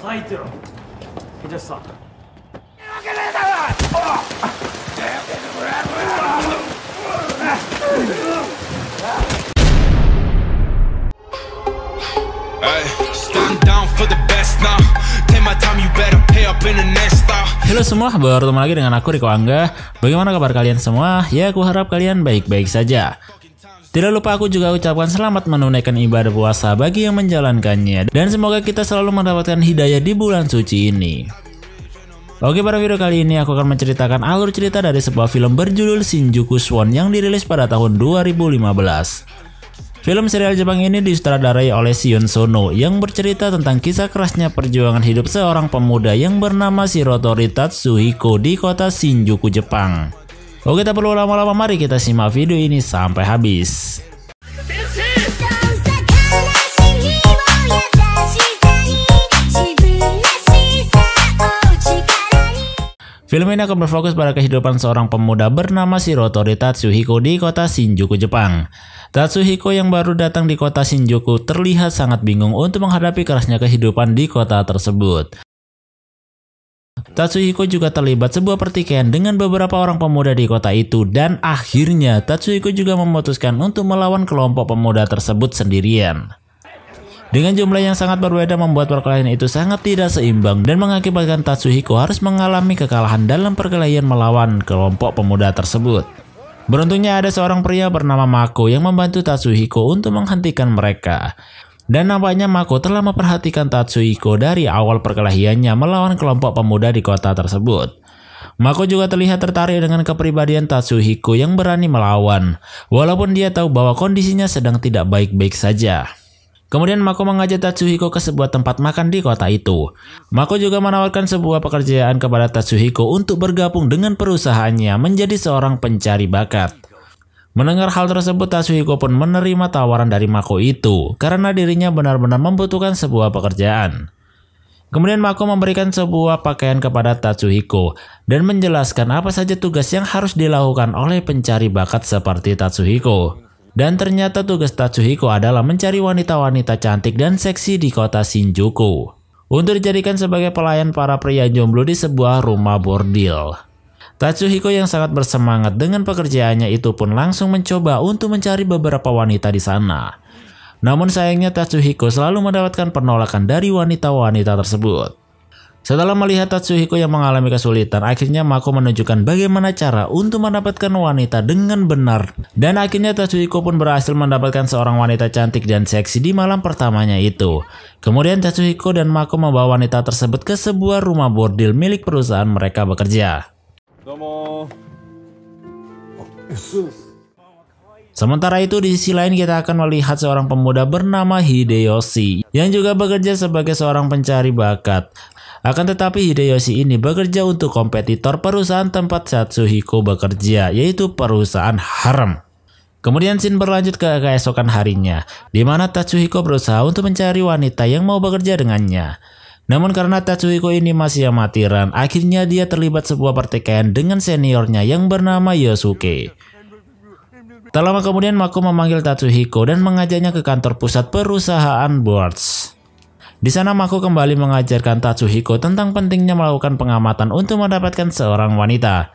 Halo semua, bertemu lagi dengan aku Riko Angga. Bagaimana kabar kalian semua? Ya, aku harap kalian baik-baik saja. Tidak lupa aku juga ucapkan selamat menunaikan ibadah puasa bagi yang menjalankannya dan semoga kita selalu mendapatkan hidayah di bulan suci ini. Oke pada video kali ini aku akan menceritakan alur cerita dari sebuah film berjudul Shinjuku Swan yang dirilis pada tahun 2015. Film serial Jepang ini disutradarai oleh Sion Sono yang bercerita tentang kisah kerasnya perjuangan hidup seorang pemuda yang bernama Shirotori Tatsuhiko di kota Shinjuku, Jepang. Oke tak perlu lama-lama mari kita simak video ini sampai habis. Film ini akan berfokus pada kehidupan seorang pemuda bernama Shirotori Tatsuhiko di kota Shinjuku, Jepang. Tatsuhiko yang baru datang di kota Shinjuku terlihat sangat bingung untuk menghadapi kerasnya kehidupan di kota tersebut. Tatsuhiko juga terlibat sebuah pertikaian dengan beberapa orang pemuda di kota itu dan akhirnya Tatsuhiko juga memutuskan untuk melawan kelompok pemuda tersebut sendirian. Dengan jumlah yang sangat berbeda membuat perkelahian itu sangat tidak seimbang dan mengakibatkan Tatsuhiko harus mengalami kekalahan dalam perkelahian melawan kelompok pemuda tersebut. Beruntungnya ada seorang pria bernama Mako yang membantu Tatsuhiko untuk menghentikan mereka. Dan nampaknya Mako telah memperhatikan Tatsuhiko dari awal perkelahiannya melawan kelompok pemuda di kota tersebut. Mako juga terlihat tertarik dengan kepribadian Tatsuhiko yang berani melawan, walaupun dia tahu bahwa kondisinya sedang tidak baik-baik saja. Kemudian Mako mengajak Tatsuhiko ke sebuah tempat makan di kota itu. Mako juga menawarkan sebuah pekerjaan kepada Tatsuhiko untuk bergabung dengan perusahaannya menjadi seorang pencari bakat. Mendengar hal tersebut, Tatsuhiko pun menerima tawaran dari Mako itu karena dirinya benar-benar membutuhkan sebuah pekerjaan. Kemudian Mako memberikan sebuah pakaian kepada Tatsuhiko dan menjelaskan apa saja tugas yang harus dilakukan oleh pencari bakat seperti Tatsuhiko. Dan ternyata tugas Tatsuhiko adalah mencari wanita-wanita cantik dan seksi di kota Shinjuku untuk dijadikan sebagai pelayan para pria jomblo di sebuah rumah bordil. Tatsuhiko yang sangat bersemangat dengan pekerjaannya itu pun langsung mencoba untuk mencari beberapa wanita di sana. Namun sayangnya Tatsuhiko selalu mendapatkan penolakan dari wanita-wanita tersebut. Setelah melihat Tatsuhiko yang mengalami kesulitan, akhirnya Mako menunjukkan bagaimana cara untuk mendapatkan wanita dengan benar. Dan akhirnya Tatsuhiko pun berhasil mendapatkan seorang wanita cantik dan seksi di malam pertamanya itu. Kemudian Tatsuhiko dan Mako membawa wanita tersebut ke sebuah rumah bordil milik perusahaan mereka bekerja. Sementara itu di sisi lain kita akan melihat seorang pemuda bernama Hideyoshi yang juga bekerja sebagai seorang pencari bakat. Akan tetapi Hideyoshi ini bekerja untuk kompetitor perusahaan tempat Satsuhiko bekerja yaitu perusahaan harem. Kemudian Shin berlanjut ke keesokan harinya, di mana Tatsuhiko berusaha untuk mencari wanita yang mau bekerja dengannya. Namun karena Tatsuhiko ini masih amatiran, akhirnya dia terlibat sebuah pertikaian dengan seniornya yang bernama Yosuke. Tak lama kemudian Mako memanggil Tatsuhiko dan mengajaknya ke kantor pusat perusahaan Boards. Di sana Mako kembali mengajarkan Tatsuhiko tentang pentingnya melakukan pengamatan untuk mendapatkan seorang wanita.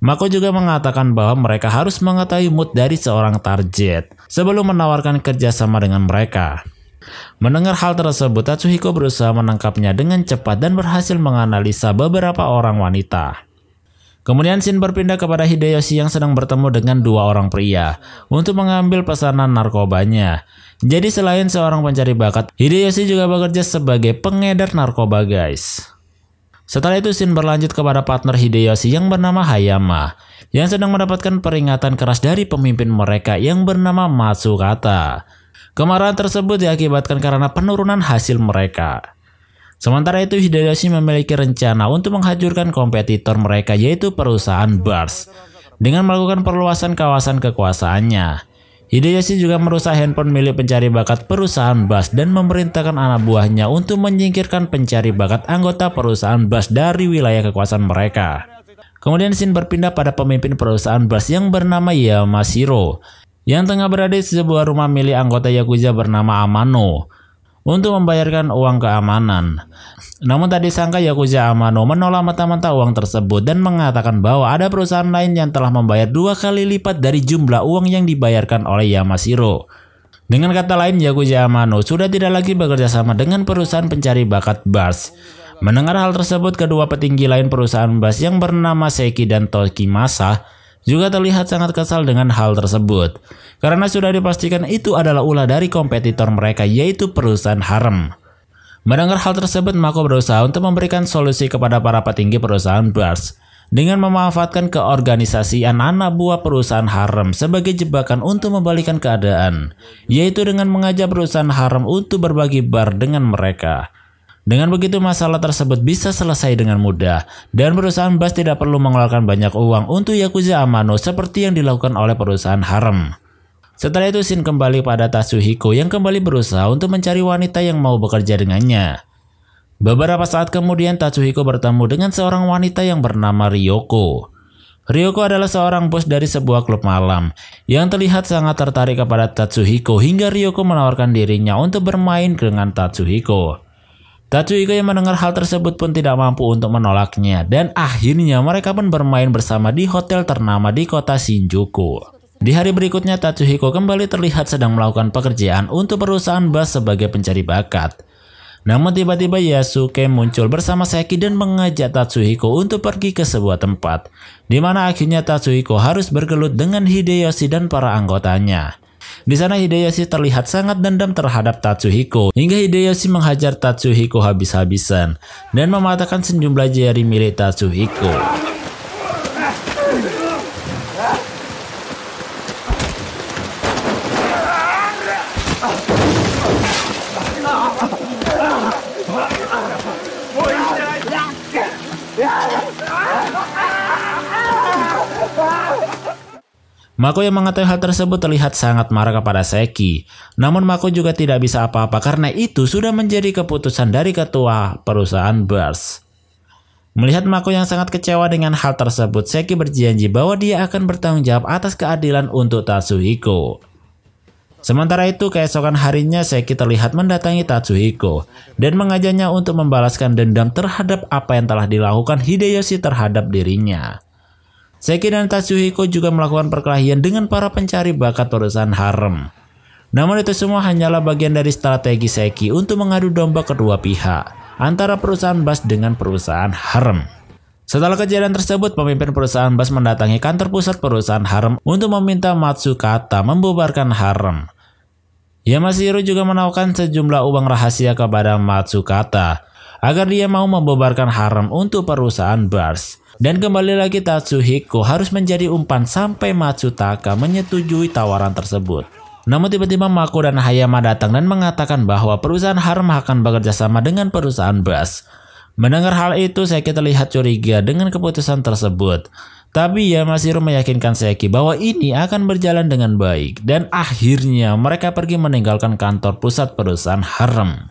Mako juga mengatakan bahwa mereka harus mengetahui mood dari seorang target sebelum menawarkan kerjasama dengan mereka. Mendengar hal tersebut, Tatsuhiko berusaha menangkapnya dengan cepat dan berhasil menganalisa beberapa orang wanita. Kemudian Shin berpindah kepada Hideyoshi yang sedang bertemu dengan dua orang pria untuk mengambil pesanan narkobanya. Jadi selain seorang pencari bakat, Hideyoshi juga bekerja sebagai pengedar narkoba guys. Setelah itu Shin berlanjut kepada partner Hideyoshi yang bernama Hayama yang sedang mendapatkan peringatan keras dari pemimpin mereka yang bernama Matsukata. Kemarahan tersebut diakibatkan karena penurunan hasil mereka. Sementara itu Hideyoshi memiliki rencana untuk menghancurkan kompetitor mereka yaitu perusahaan Bars dengan melakukan perluasan kawasan kekuasaannya. Hideyoshi juga merusak handphone milik pencari bakat perusahaan Bars dan memerintahkan anak buahnya untuk menyingkirkan pencari bakat anggota perusahaan Bars dari wilayah kekuasaan mereka. Kemudian Shin berpindah pada pemimpin perusahaan Bars yang bernama Yamashiro yang tengah berada di sebuah rumah milik anggota Yakuza bernama Amano untuk membayarkan uang keamanan. Namun tadi sangka Yakuza Amano menolak mata-mata uang tersebut dan mengatakan bahwa ada perusahaan lain yang telah membayar dua kali lipat dari jumlah uang yang dibayarkan oleh Yamashiro. Dengan kata lain, Yakuza Amano sudah tidak lagi bekerja sama dengan perusahaan pencari bakat BARS. Mendengar hal tersebut, kedua petinggi lain perusahaan BARS yang bernama Seiki dan Tokimasa juga terlihat sangat kesal dengan hal tersebut. Karena sudah dipastikan itu adalah ulah dari kompetitor mereka yaitu perusahaan Harem. Mendengar hal tersebut, Mako berusaha untuk memberikan solusi kepada para petinggi perusahaan Bars dengan memanfaatkan keorganisasian anak buah perusahaan harem sebagai jebakan untuk membalikan keadaan, yaitu dengan mengajak perusahaan harem untuk berbagi bar dengan mereka. Dengan begitu masalah tersebut bisa selesai dengan mudah dan perusahaan Bas tidak perlu mengeluarkan banyak uang untuk Yakuza Amano seperti yang dilakukan oleh perusahaan Harem. Setelah itu Shin kembali pada Tatsuhiko yang kembali berusaha untuk mencari wanita yang mau bekerja dengannya. Beberapa saat kemudian Tatsuhiko bertemu dengan seorang wanita yang bernama Ryoko. Ryoko adalah seorang bos dari sebuah klub malam yang terlihat sangat tertarik kepada Tatsuhiko hingga Ryoko menawarkan dirinya untuk bermain dengan Tatsuhiko. Tatsuhiko yang mendengar hal tersebut pun tidak mampu untuk menolaknya dan akhirnya mereka pun bermain bersama di hotel ternama di kota Shinjuku. Di hari berikutnya Tatsuhiko kembali terlihat sedang melakukan pekerjaan untuk perusahaan bus sebagai pencari bakat. Namun tiba-tiba Yasuke muncul bersama Seki dan mengajak Tatsuhiko untuk pergi ke sebuah tempat, di mana akhirnya Tatsuhiko harus bergelut dengan Hideyoshi dan para anggotanya. Di sana Hideyoshi terlihat sangat dendam terhadap Tatsuhiko, hingga Hideyoshi menghajar Tatsuhiko habis-habisan dan mematahkan sejumlah jari milik Tatsuhiko. Mako yang mengetahui hal tersebut terlihat sangat marah kepada Seki. Namun Mako juga tidak bisa apa-apa karena itu sudah menjadi keputusan dari ketua perusahaan Burst. Melihat Mako yang sangat kecewa dengan hal tersebut, Seki berjanji bahwa dia akan bertanggung jawab atas keadilan untuk Tatsuhiko. Sementara itu, keesokan harinya Seki terlihat mendatangi Tatsuhiko dan mengajaknya untuk membalaskan dendam terhadap apa yang telah dilakukan Hideyoshi terhadap dirinya. Seki dan Tatsuhiko juga melakukan perkelahian dengan para pencari bakat perusahaan harem. Namun itu semua hanyalah bagian dari strategi Seki untuk mengadu domba kedua pihak antara perusahaan Bas dengan perusahaan harem. Setelah kejadian tersebut, pemimpin perusahaan Bas mendatangi kantor pusat perusahaan harem untuk meminta Matsukata membubarkan harem. Yamashiro juga menawarkan sejumlah uang rahasia kepada Matsukata agar dia mau membubarkan harem untuk perusahaan Bas. Dan kembali lagi Tatsuhiko harus menjadi umpan sampai Matsutaka menyetujui tawaran tersebut. Namun tiba-tiba Mako dan Hayama datang dan mengatakan bahwa perusahaan Harm akan bekerja sama dengan perusahaan Bus. Mendengar hal itu, Seki terlihat curiga dengan keputusan tersebut. Tapi ya Masiro meyakinkan Seki bahwa ini akan berjalan dengan baik dan akhirnya mereka pergi meninggalkan kantor pusat perusahaan Harem.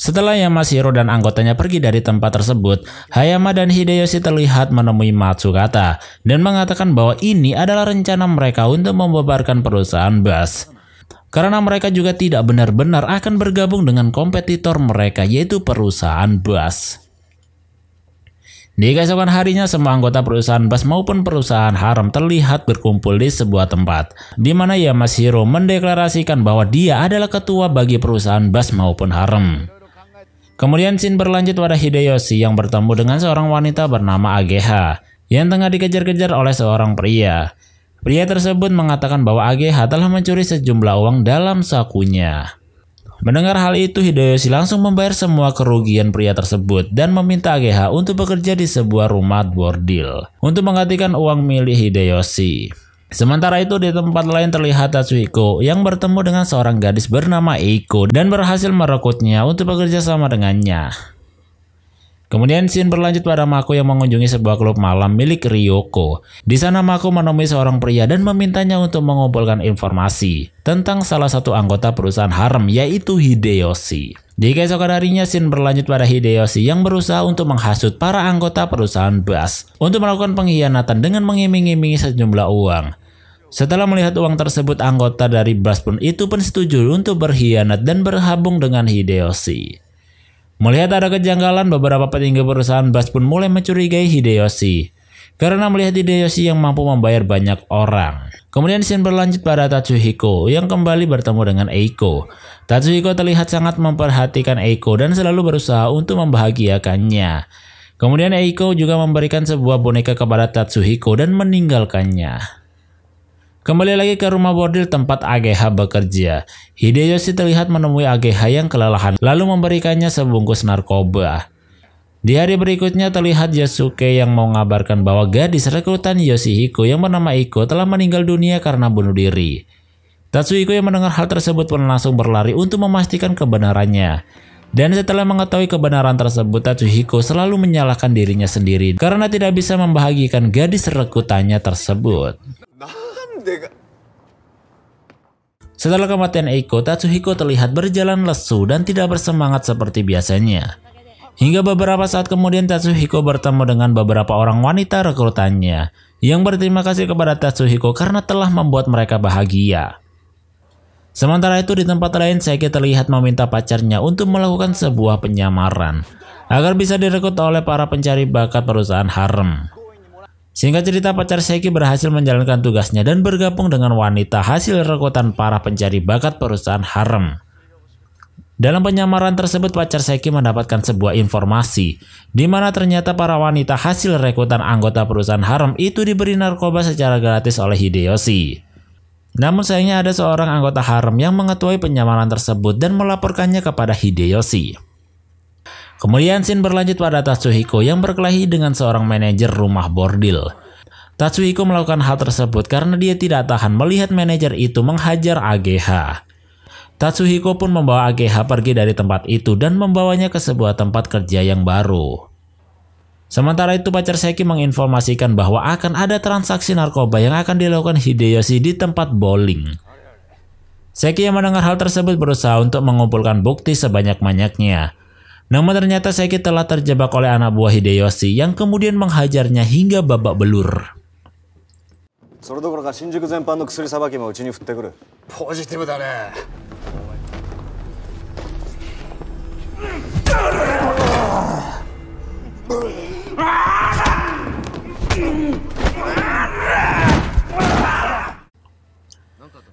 Setelah Yamashiro dan anggotanya pergi dari tempat tersebut, Hayama dan Hideyoshi terlihat menemui Matsukata dan mengatakan bahwa ini adalah rencana mereka untuk membubarkan perusahaan bus. Karena mereka juga tidak benar-benar akan bergabung dengan kompetitor mereka yaitu perusahaan bus. Di keesokan harinya, semua anggota perusahaan bus maupun perusahaan haram terlihat berkumpul di sebuah tempat, di mana Yamashiro mendeklarasikan bahwa dia adalah ketua bagi perusahaan bus maupun haram. Kemudian Shin berlanjut pada Hideyoshi yang bertemu dengan seorang wanita bernama Ageha yang tengah dikejar-kejar oleh seorang pria. Pria tersebut mengatakan bahwa Ageha telah mencuri sejumlah uang dalam sakunya. Mendengar hal itu, Hideyoshi langsung membayar semua kerugian pria tersebut dan meminta Ageha untuk bekerja di sebuah rumah bordil untuk menggantikan uang milik Hideyoshi. Sementara itu di tempat lain terlihat Tatsuhiko yang bertemu dengan seorang gadis bernama Eiko dan berhasil merekrutnya untuk bekerja sama dengannya. Kemudian Shin berlanjut pada Mako yang mengunjungi sebuah klub malam milik Ryoko. Di sana Mako menemui seorang pria dan memintanya untuk mengumpulkan informasi tentang salah satu anggota perusahaan harem yaitu Hideyoshi. Di keesokan harinya Shin berlanjut pada Hideyoshi yang berusaha untuk menghasut para anggota perusahaan bus untuk melakukan pengkhianatan dengan mengiming-imingi sejumlah uang. Setelah melihat uang tersebut, anggota dari Blast pun itu pun setuju untuk berkhianat dan berhabung dengan Hideyoshi. Melihat ada kejanggalan, beberapa petinggi perusahaan Bas pun mulai mencurigai Hideyoshi karena melihat Hideyoshi yang mampu membayar banyak orang. Kemudian scene berlanjut pada Tatsuhiko yang kembali bertemu dengan Eiko. Tatsuhiko terlihat sangat memperhatikan Eiko dan selalu berusaha untuk membahagiakannya. Kemudian Eiko juga memberikan sebuah boneka kepada Tatsuhiko dan meninggalkannya. Kembali lagi ke rumah bordil tempat AGH bekerja. Hideyoshi terlihat menemui AGH yang kelelahan lalu memberikannya sebungkus narkoba. Di hari berikutnya terlihat Yasuke yang mau mengabarkan bahwa gadis rekrutan Yoshihiko yang bernama Iko telah meninggal dunia karena bunuh diri. Tatsuhiko yang mendengar hal tersebut pun langsung berlari untuk memastikan kebenarannya. Dan setelah mengetahui kebenaran tersebut, Tatsuhiko selalu menyalahkan dirinya sendiri karena tidak bisa membahagikan gadis rekrutannya tersebut. Setelah kematian Eiko, Tatsuhiko terlihat berjalan lesu dan tidak bersemangat seperti biasanya. Hingga beberapa saat kemudian Tatsuhiko bertemu dengan beberapa orang wanita rekrutannya yang berterima kasih kepada Tatsuhiko karena telah membuat mereka bahagia. Sementara itu di tempat lain Seiki terlihat meminta pacarnya untuk melakukan sebuah penyamaran agar bisa direkrut oleh para pencari bakat perusahaan harem sehingga cerita pacar Seki berhasil menjalankan tugasnya dan bergabung dengan wanita hasil rekrutan para pencari bakat perusahaan harem. Dalam penyamaran tersebut, pacar Seki mendapatkan sebuah informasi, di mana ternyata para wanita hasil rekrutan anggota perusahaan harem itu diberi narkoba secara gratis oleh Hideyoshi. Namun sayangnya ada seorang anggota harem yang mengetuai penyamaran tersebut dan melaporkannya kepada Hideyoshi. Kemudian sin berlanjut pada Tatsuhiko yang berkelahi dengan seorang manajer rumah bordil. Tatsuhiko melakukan hal tersebut karena dia tidak tahan melihat manajer itu menghajar AGH. Tatsuhiko pun membawa AGH pergi dari tempat itu dan membawanya ke sebuah tempat kerja yang baru. Sementara itu pacar Seki menginformasikan bahwa akan ada transaksi narkoba yang akan dilakukan Hideyoshi di tempat bowling. Seki yang mendengar hal tersebut berusaha untuk mengumpulkan bukti sebanyak-banyaknya. Namun ternyata Seki telah terjebak oleh anak buah Hideyoshi yang kemudian menghajarnya hingga babak belur.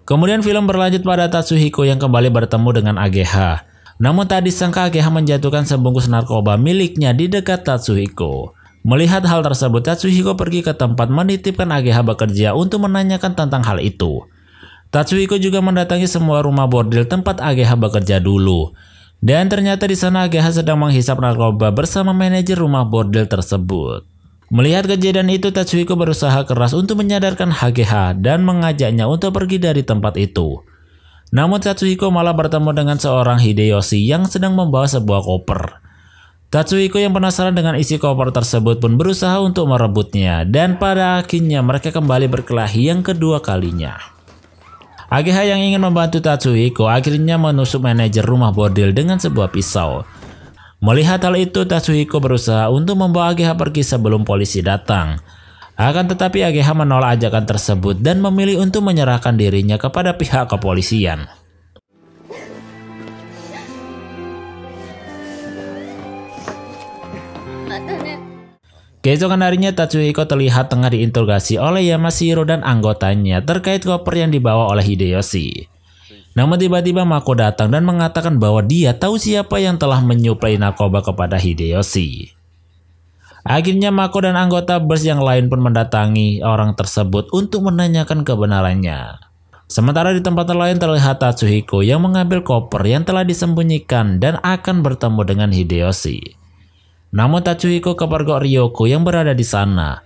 Kemudian film berlanjut pada Tatsuhiko yang kembali bertemu dengan Ageha. Namun tak disangka Akiha menjatuhkan sebungkus narkoba miliknya di dekat Tatsuhiko. Melihat hal tersebut, Tatsuhiko pergi ke tempat menitipkan Akiha bekerja untuk menanyakan tentang hal itu. Tatsuhiko juga mendatangi semua rumah bordil tempat Akiha bekerja dulu. Dan ternyata di sana Akiha sedang menghisap narkoba bersama manajer rumah bordil tersebut. Melihat kejadian itu, Tatsuhiko berusaha keras untuk menyadarkan Akiha dan mengajaknya untuk pergi dari tempat itu. Namun Tatsuhiko malah bertemu dengan seorang Hideyoshi yang sedang membawa sebuah koper. Tatsuhiko yang penasaran dengan isi koper tersebut pun berusaha untuk merebutnya dan pada akhirnya mereka kembali berkelahi yang kedua kalinya. Ageha yang ingin membantu Tatsuhiko akhirnya menusuk manajer rumah bordil dengan sebuah pisau. Melihat hal itu, Tatsuhiko berusaha untuk membawa Ageha pergi sebelum polisi datang. Akan tetapi AGH menolak ajakan tersebut dan memilih untuk menyerahkan dirinya kepada pihak kepolisian. Keesokan harinya Tatsuhiko terlihat tengah diinterogasi oleh Yamashiro dan anggotanya terkait koper yang dibawa oleh Hideyoshi. Namun tiba-tiba Mako datang dan mengatakan bahwa dia tahu siapa yang telah menyuplai narkoba kepada Hideyoshi. Akhirnya Mako dan anggota Bers yang lain pun mendatangi orang tersebut untuk menanyakan kebenarannya. Sementara di tempat lain terlihat Tatsuhiko yang mengambil koper yang telah disembunyikan dan akan bertemu dengan Hideyoshi. Namun Tatsuhiko kepergok Ryoko yang berada di sana.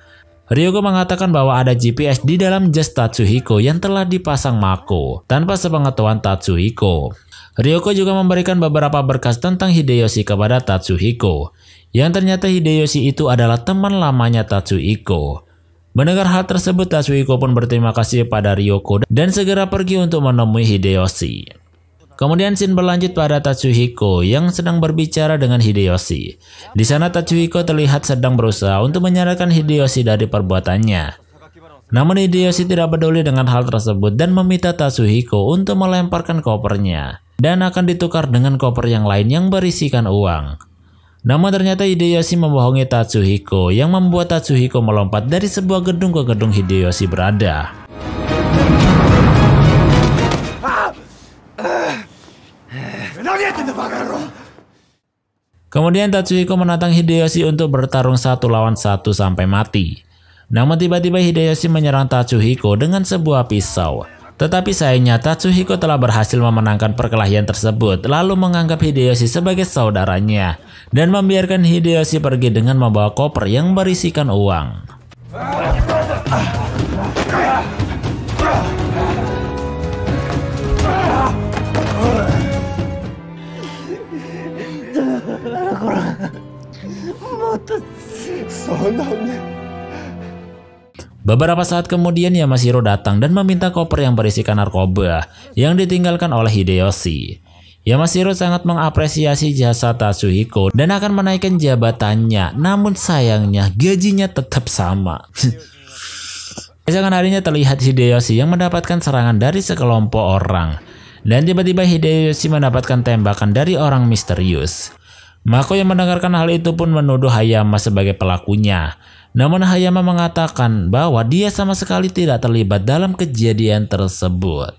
Ryoko mengatakan bahwa ada GPS di dalam jas Tatsuhiko yang telah dipasang Mako tanpa sepengetahuan Tatsuhiko. Ryoko juga memberikan beberapa berkas tentang Hideyoshi kepada Tatsuhiko yang ternyata Hideyoshi itu adalah teman lamanya Tatsuhiko. Mendengar hal tersebut, Tatsuhiko pun berterima kasih pada Ryoko dan segera pergi untuk menemui Hideyoshi. Kemudian Shin berlanjut pada Tatsuhiko yang sedang berbicara dengan Hideyoshi. Di sana Tatsuhiko terlihat sedang berusaha untuk menyadarkan Hideyoshi dari perbuatannya. Namun Hideyoshi tidak peduli dengan hal tersebut dan meminta Tatsuhiko untuk melemparkan kopernya dan akan ditukar dengan koper yang lain yang berisikan uang. Namun ternyata Hideyoshi membohongi Tatsuhiko yang membuat Tatsuhiko melompat dari sebuah gedung ke gedung Hideyoshi berada. Kemudian Tatsuhiko menantang Hideyoshi untuk bertarung satu lawan satu sampai mati. Namun tiba-tiba Hideyoshi menyerang Tatsuhiko dengan sebuah pisau. Tetapi sayangnya Tatsuhiko telah berhasil memenangkan perkelahian tersebut lalu menganggap Hideyoshi sebagai saudaranya dan membiarkan Hideyoshi pergi dengan membawa koper yang berisikan uang. Beberapa saat kemudian Yamashiro datang dan meminta koper yang berisikan narkoba yang ditinggalkan oleh Hideyoshi. Yamashiro sangat mengapresiasi jasa Tatsuhiko dan akan menaikkan jabatannya, namun sayangnya gajinya tetap sama. Keesokan harinya terlihat Hideyoshi yang mendapatkan serangan dari sekelompok orang. Dan tiba-tiba Hideyoshi mendapatkan tembakan dari orang misterius. Mako yang mendengarkan hal itu pun menuduh Hayama sebagai pelakunya. Namun Hayama mengatakan bahwa dia sama sekali tidak terlibat dalam kejadian tersebut.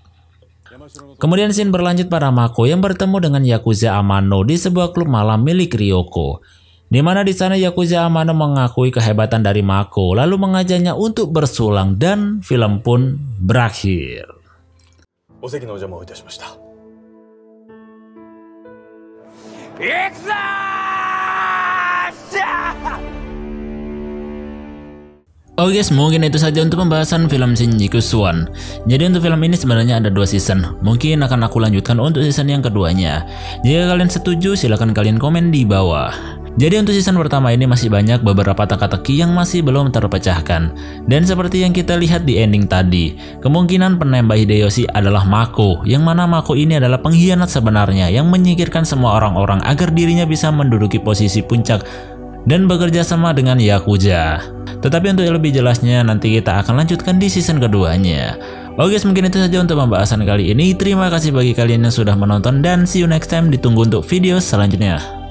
Kemudian Shin berlanjut pada Mako yang bertemu dengan Yakuza Amano di sebuah klub malam milik Ryoko. Di mana di sana Yakuza Amano mengakui kehebatan dari Mako lalu mengajaknya untuk bersulang dan film pun berakhir. no Oke oh guys, mungkin itu saja untuk pembahasan film Shinji Swan. Jadi untuk film ini sebenarnya ada dua season, mungkin akan aku lanjutkan untuk season yang keduanya. Jika kalian setuju, silahkan kalian komen di bawah. Jadi untuk season pertama ini masih banyak beberapa teka-teki yang masih belum terpecahkan. Dan seperti yang kita lihat di ending tadi, kemungkinan penembak Hideyoshi adalah Mako, yang mana Mako ini adalah pengkhianat sebenarnya yang menyingkirkan semua orang-orang agar dirinya bisa menduduki posisi puncak dan bekerja sama dengan Yakuza. Tetapi untuk lebih jelasnya nanti kita akan lanjutkan di season keduanya. Oke guys mungkin itu saja untuk pembahasan kali ini. Terima kasih bagi kalian yang sudah menonton dan see you next time ditunggu untuk video selanjutnya.